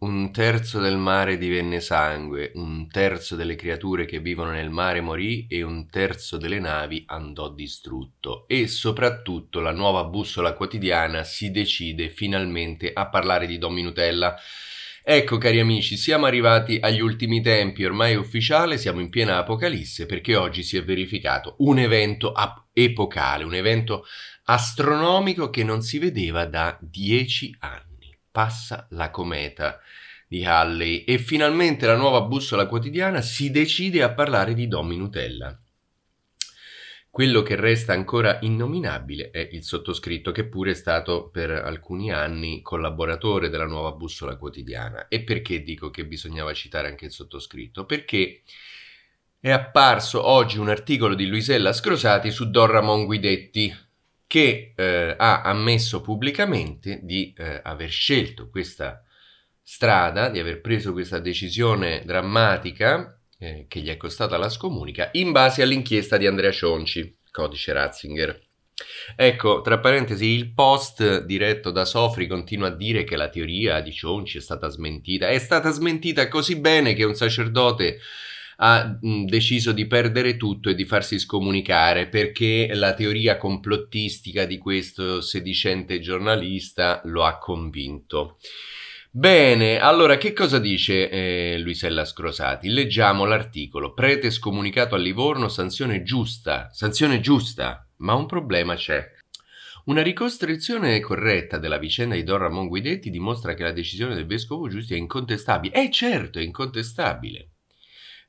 Un terzo del mare divenne sangue, un terzo delle creature che vivono nel mare morì e un terzo delle navi andò distrutto. E soprattutto la nuova bussola quotidiana si decide finalmente a parlare di Don Minutella. Ecco cari amici, siamo arrivati agli ultimi tempi, ormai è ufficiale, siamo in piena apocalisse perché oggi si è verificato un evento epocale, un evento astronomico che non si vedeva da dieci anni passa la cometa di Halley e finalmente la nuova bussola quotidiana si decide a parlare di Domi Nutella. Quello che resta ancora innominabile è il sottoscritto, che pure è stato per alcuni anni collaboratore della nuova bussola quotidiana. E perché dico che bisognava citare anche il sottoscritto? Perché è apparso oggi un articolo di Luisella Scrosati su Don Ramon Guidetti, che eh, ha ammesso pubblicamente di eh, aver scelto questa strada, di aver preso questa decisione drammatica eh, che gli è costata la scomunica in base all'inchiesta di Andrea Cionci, codice Ratzinger. Ecco, tra parentesi, il post diretto da Sofri continua a dire che la teoria di Cionci è stata smentita. È stata smentita così bene che un sacerdote ha deciso di perdere tutto e di farsi scomunicare perché la teoria complottistica di questo sedicente giornalista lo ha convinto. Bene, allora che cosa dice eh, Luisella Scrosati? Leggiamo l'articolo. Prete scomunicato a Livorno, sanzione giusta. Sanzione giusta, ma un problema c'è. Una ricostruzione corretta della vicenda di Don Ramon Guidetti dimostra che la decisione del vescovo Giusti è incontestabile. Eh certo, è incontestabile.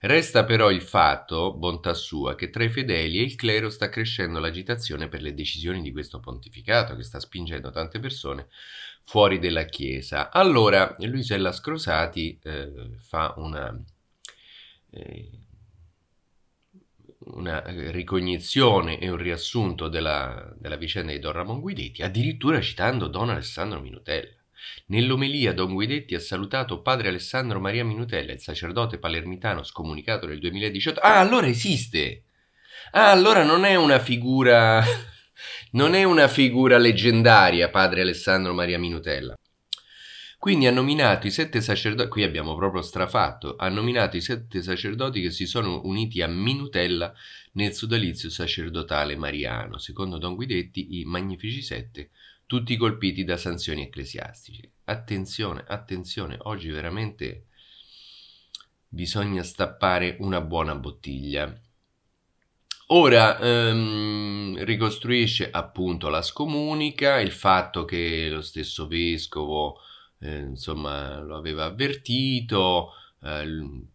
Resta però il fatto, bontà sua, che tra i fedeli e il clero sta crescendo l'agitazione per le decisioni di questo pontificato che sta spingendo tante persone fuori della Chiesa. Allora, Luisella Scrosati eh, fa una, eh, una, ricognizione e un riassunto della, della vicenda di Don Ramon Guidetti, addirittura citando Don Alessandro Minutella. Nell'omelia Don Guidetti ha salutato padre Alessandro Maria Minutella, il sacerdote palermitano scomunicato nel 2018. Ah, allora esiste! Ah, allora non è una figura... non è una figura leggendaria padre Alessandro Maria Minutella. Quindi ha nominato i sette sacerdoti, qui abbiamo proprio strafatto, ha nominato i sette sacerdoti che si sono uniti a Minutella nel sodalizio sacerdotale mariano. Secondo Don Guidetti, i Magnifici Sette tutti colpiti da sanzioni ecclesiastiche. Attenzione, attenzione, oggi veramente bisogna stappare una buona bottiglia. Ora ehm, ricostruisce appunto la scomunica, il fatto che lo stesso vescovo eh, insomma lo aveva avvertito, eh,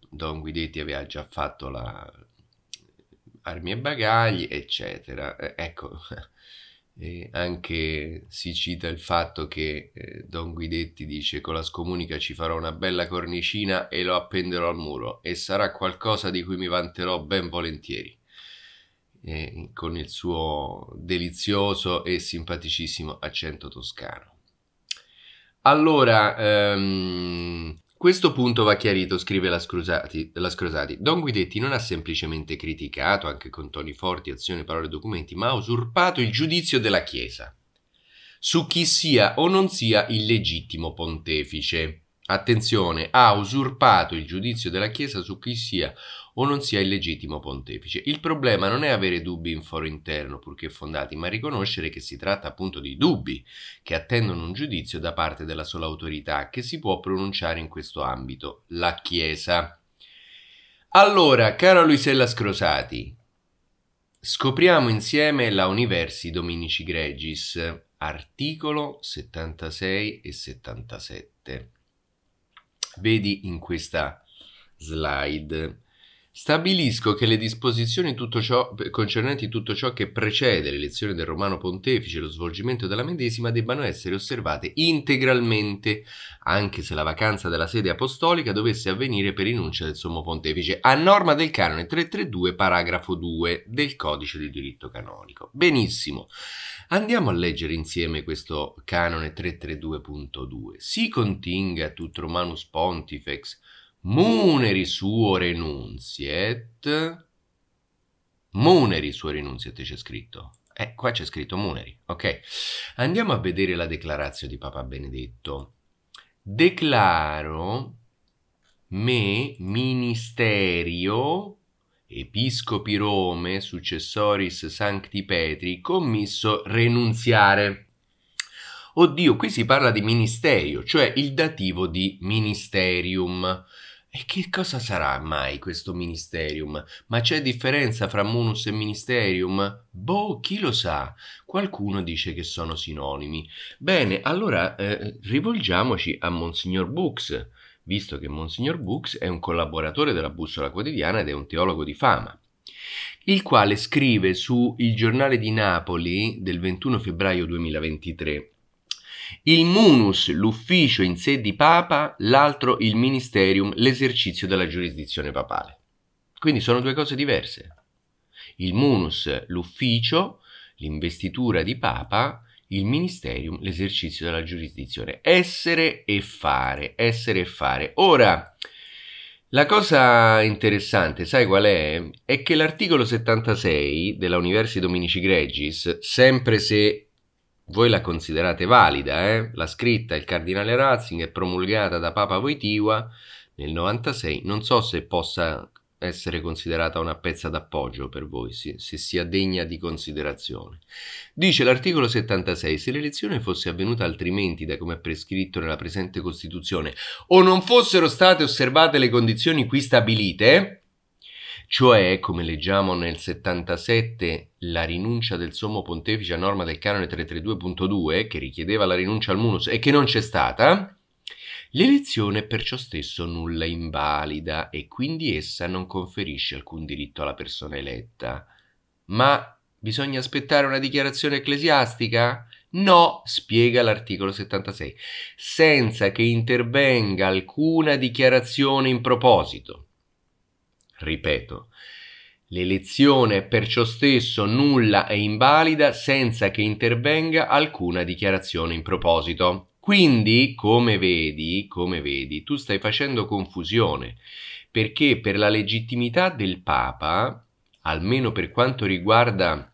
Don Guidetti aveva già fatto la armi e bagagli, eccetera. Eh, ecco, E anche si cita il fatto che eh, Don Guidetti dice con la scomunica ci farò una bella cornicina e lo appenderò al muro e sarà qualcosa di cui mi vanterò ben volentieri eh, con il suo delizioso e simpaticissimo accento toscano. Allora, ehm, questo punto va chiarito, scrive la Scrosati. la Scrosati. Don Guidetti non ha semplicemente criticato, anche con toni forti, azioni, parole e documenti, ma ha usurpato il giudizio della Chiesa su chi sia o non sia il legittimo pontefice. Attenzione, ha usurpato il giudizio della Chiesa su chi sia o non sia il legittimo pontefice. Il problema non è avere dubbi in foro interno, purché fondati, ma riconoscere che si tratta appunto di dubbi che attendono un giudizio da parte della sola autorità che si può pronunciare in questo ambito, la Chiesa. Allora, cara Luisella Scrosati, scopriamo insieme la Universi Dominici Gregis, articolo 76 e 77. Vedi in questa slide Stabilisco che le disposizioni tutto ciò, concernenti tutto ciò che precede l'elezione del Romano Pontefice e lo svolgimento della medesima debbano essere osservate integralmente, anche se la vacanza della sede apostolica dovesse avvenire per rinuncia del Sommo Pontefice, a norma del canone 332, paragrafo 2 del Codice di diritto canonico. Benissimo. Andiamo a leggere insieme questo canone 332.2. Si continga tut Romanus Pontifex muneri suo renunziet, muneri suo renunziet c'è scritto. Eh, qua c'è scritto muneri, ok. Andiamo a vedere la declarazione di Papa Benedetto. Declaro me ministerio episcopi Rome successoris sancti Petri commisso renunziare. Oddio, qui si parla di ministerio, cioè il dativo di ministerium. E che cosa sarà mai questo ministerium? Ma c'è differenza fra munus e ministerium? Boh, chi lo sa? Qualcuno dice che sono sinonimi. Bene, allora eh, rivolgiamoci a Monsignor Books, visto che Monsignor Books è un collaboratore della Bussola Quotidiana ed è un teologo di fama il quale scrive su Il giornale di Napoli del 21 febbraio 2023 il munus l'ufficio in sé di papa, l'altro il ministerium, l'esercizio della giurisdizione papale. Quindi sono due cose diverse. Il munus l'ufficio, l'investitura di papa, il ministerium, l'esercizio della giurisdizione. Essere e fare, essere e fare. Ora, la cosa interessante, sai qual è? È che l'articolo 76 della Universi Dominici Gregis, sempre se voi la considerate valida, eh? La scritta Il cardinale Ratzinger promulgata da Papa Voitiva nel 96, non so se possa essere considerata una pezza d'appoggio per voi, se, se sia degna di considerazione. Dice l'articolo 76, se l'elezione fosse avvenuta altrimenti da come è prescritto nella presente Costituzione o non fossero state osservate le condizioni qui stabilite, cioè, come leggiamo nel 77, la rinuncia del sommo pontefice a norma del canone 332.2, che richiedeva la rinuncia al munus e che non c'è stata, l'elezione è perciò stesso nulla invalida e quindi essa non conferisce alcun diritto alla persona eletta. Ma bisogna aspettare una dichiarazione ecclesiastica? No, spiega l'articolo 76, senza che intervenga alcuna dichiarazione in proposito ripeto, l'elezione è perciò stesso nulla e invalida senza che intervenga alcuna dichiarazione in proposito. Quindi, come vedi, come vedi, tu stai facendo confusione, perché per la legittimità del Papa, almeno per quanto riguarda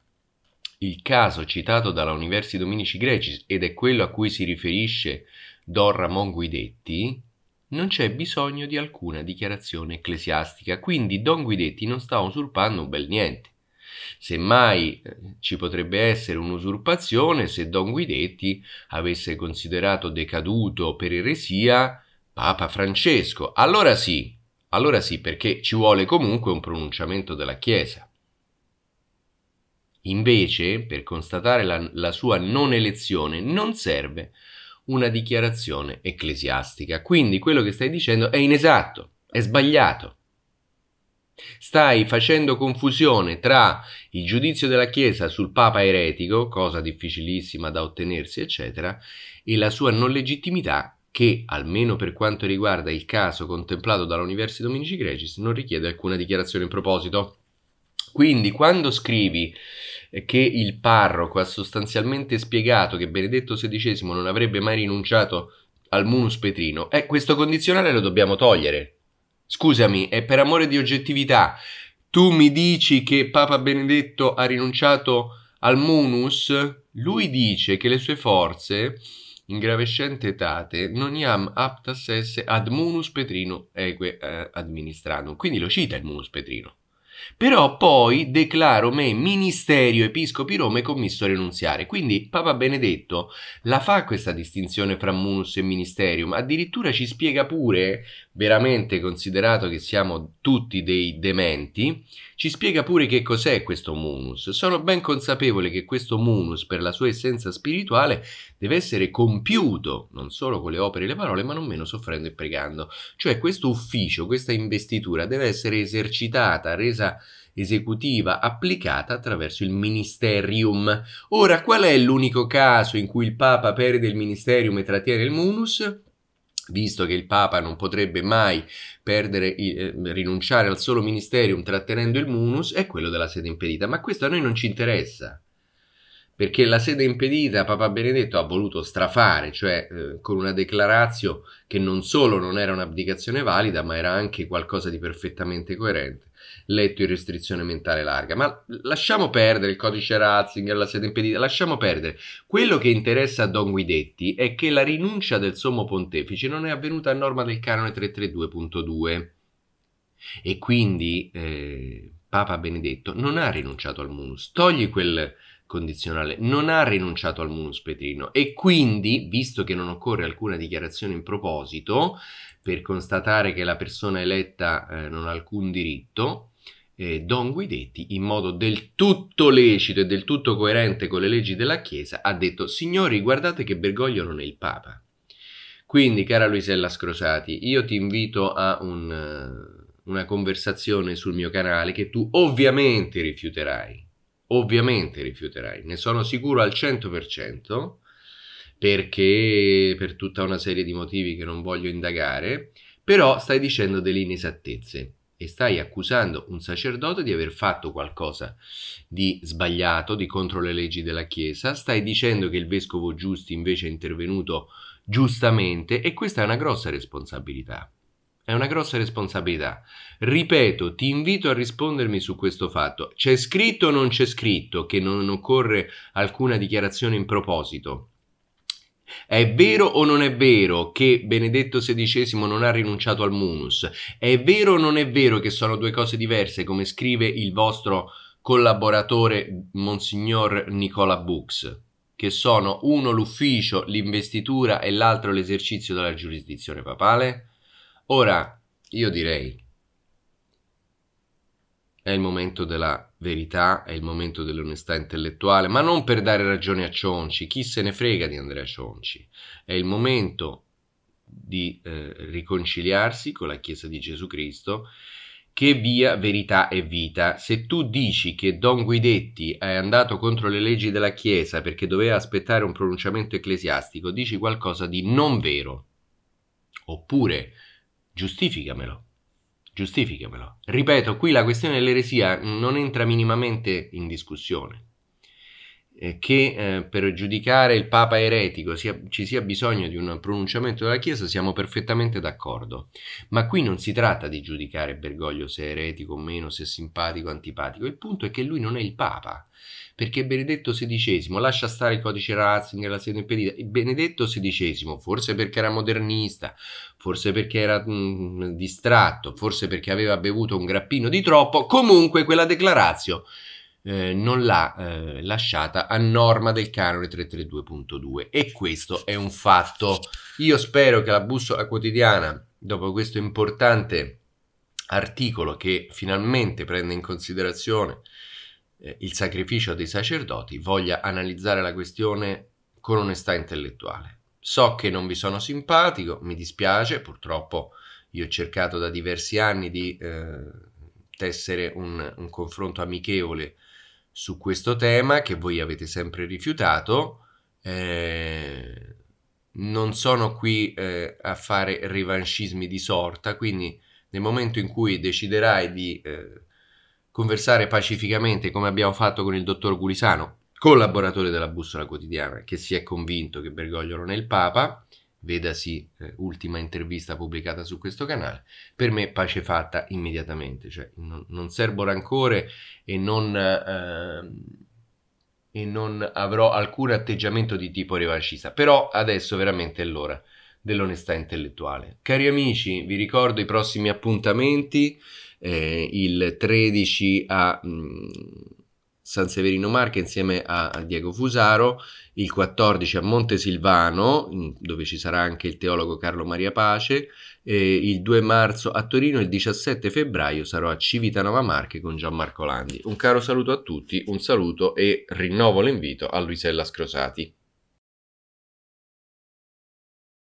il caso citato dalla Universi Dominici Greci, ed è quello a cui si riferisce Don Ramon Guidetti, non c'è bisogno di alcuna dichiarazione ecclesiastica, quindi Don Guidetti non sta usurpando un bel niente. Semmai eh, ci potrebbe essere un'usurpazione se Don Guidetti avesse considerato decaduto per eresia Papa Francesco. Allora sì, allora sì, perché ci vuole comunque un pronunciamento della Chiesa. Invece, per constatare la, la sua non elezione, non serve una dichiarazione ecclesiastica. Quindi quello che stai dicendo è inesatto, è sbagliato. Stai facendo confusione tra il giudizio della Chiesa sul Papa eretico, cosa difficilissima da ottenersi, eccetera, e la sua non legittimità che, almeno per quanto riguarda il caso contemplato dall'Universi Dominici Grecis, non richiede alcuna dichiarazione in proposito. Quindi, quando scrivi che il parroco ha sostanzialmente spiegato che Benedetto XVI non avrebbe mai rinunciato al munus petrino, eh, questo condizionale lo dobbiamo togliere. Scusami, è per amore di oggettività. Tu mi dici che Papa Benedetto ha rinunciato al munus? Lui dice che le sue forze in gravescente etate non iam aptas esse ad munus petrino eque eh, administrandum. Quindi lo cita il munus petrino. Però poi declaro me ministerio episcopi Roma e commissore nunziare. Quindi Papa Benedetto la fa questa distinzione fra munus e ministerium, addirittura ci spiega pure, veramente considerato che siamo tutti dei dementi, ci spiega pure che cos'è questo munus. Sono ben consapevole che questo munus, per la sua essenza spirituale, deve essere compiuto non solo con le opere e le parole, ma non meno soffrendo e pregando. Cioè questo ufficio, questa investitura deve essere esercitata, resa esecutiva applicata attraverso il ministerium. Ora, qual è l'unico caso in cui il Papa perde il ministerium e trattiene il munus? visto che il Papa non potrebbe mai perdere, eh, rinunciare al solo ministerium trattenendo il munus, è quello della sede impedita. Ma questo a noi non ci interessa perché la sede impedita Papa Benedetto ha voluto strafare, cioè eh, con una declarazio che non solo non era un'abdicazione valida, ma era anche qualcosa di perfettamente coerente, letto in restrizione mentale larga. Ma lasciamo perdere il codice Ratzinger, la sede impedita, lasciamo perdere. Quello che interessa a Don Guidetti è che la rinuncia del Sommo Pontefice non è avvenuta a norma del canone 332.2 e quindi eh, Papa Benedetto non ha rinunciato al munus. Togli quel condizionale, non ha rinunciato al munus petrino e quindi, visto che non occorre alcuna dichiarazione in proposito, per constatare che la persona eletta eh, non ha alcun diritto, eh, Don Guidetti, in modo del tutto lecito e del tutto coerente con le leggi della Chiesa, ha detto, signori, guardate che Bergoglio non è il Papa. Quindi, cara Luisella Scrosati, io ti invito a un, eh, una conversazione sul mio canale che tu ovviamente rifiuterai ovviamente rifiuterai, ne sono sicuro al 100% perché per tutta una serie di motivi che non voglio indagare, però stai dicendo delle inesattezze e stai accusando un sacerdote di aver fatto qualcosa di sbagliato, di contro le leggi della Chiesa, stai dicendo che il vescovo Giusti invece è intervenuto giustamente e questa è una grossa responsabilità. È una grossa responsabilità. Ripeto, ti invito a rispondermi su questo fatto. C'è scritto o non c'è scritto che non occorre alcuna dichiarazione in proposito? È vero o non è vero che Benedetto XVI non ha rinunciato al munus? È vero o non è vero che sono due cose diverse, come scrive il vostro collaboratore Monsignor Nicola Bux, che sono uno l'ufficio, l'investitura e l'altro l'esercizio della giurisdizione papale? Ora, io direi, è il momento della verità, è il momento dell'onestà intellettuale, ma non per dare ragione a Cionci, chi se ne frega di Andrea Cionci, è il momento di eh, riconciliarsi con la Chiesa di Gesù Cristo che via verità e vita. Se tu dici che Don Guidetti è andato contro le leggi della Chiesa perché doveva aspettare un pronunciamento ecclesiastico, dici qualcosa di non vero. Oppure giustificamelo. Giustificamelo. Ripeto, qui la questione dell'eresia non entra minimamente in discussione. Eh, che eh, per giudicare il Papa eretico ci sia bisogno di un pronunciamento della Chiesa siamo perfettamente d'accordo, ma qui non si tratta di giudicare Bergoglio se è eretico o meno, se è simpatico o antipatico, il punto è che lui non è il Papa, perché Benedetto XVI, lascia stare il codice Ratzinger, la sede impedita, Benedetto XVI, forse perché era modernista, forse perché era mh, distratto, forse perché aveva bevuto un grappino di troppo, comunque quella declarazione eh, non l'ha eh, lasciata a norma del canone 332.2 e questo è un fatto. Io spero che la bussola quotidiana, dopo questo importante articolo che finalmente prende in considerazione eh, il sacrificio dei sacerdoti, voglia analizzare la questione con onestà intellettuale. So che non vi sono simpatico, mi dispiace, purtroppo io ho cercato da diversi anni di eh, tessere un, un confronto amichevole su questo tema che voi avete sempre rifiutato. Eh, non sono qui eh, a fare revanchismi di sorta, quindi nel momento in cui deciderai di eh, conversare pacificamente come abbiamo fatto con il dottor Gulisano, collaboratore della bussola quotidiana, che si è convinto che Bergoglio non è il Papa, vedasi eh, ultima intervista pubblicata su questo canale, per me pace fatta immediatamente, cioè non, non serbo rancore e non, eh, e non avrò alcun atteggiamento di tipo revanchista, però adesso veramente è l'ora dell'onestà intellettuale. Cari amici, vi ricordo i prossimi appuntamenti, eh, il 13 a... Mh, mm, San Severino Marche insieme a, Diego Fusaro, il 14 a Montesilvano, dove ci sarà anche il teologo Carlo Maria Pace, il 2 marzo a Torino e il 17 febbraio sarò a Civitanova Marche con Gianmarco Landi. Un caro saluto a tutti, un saluto e rinnovo l'invito a Luisella Scrosati.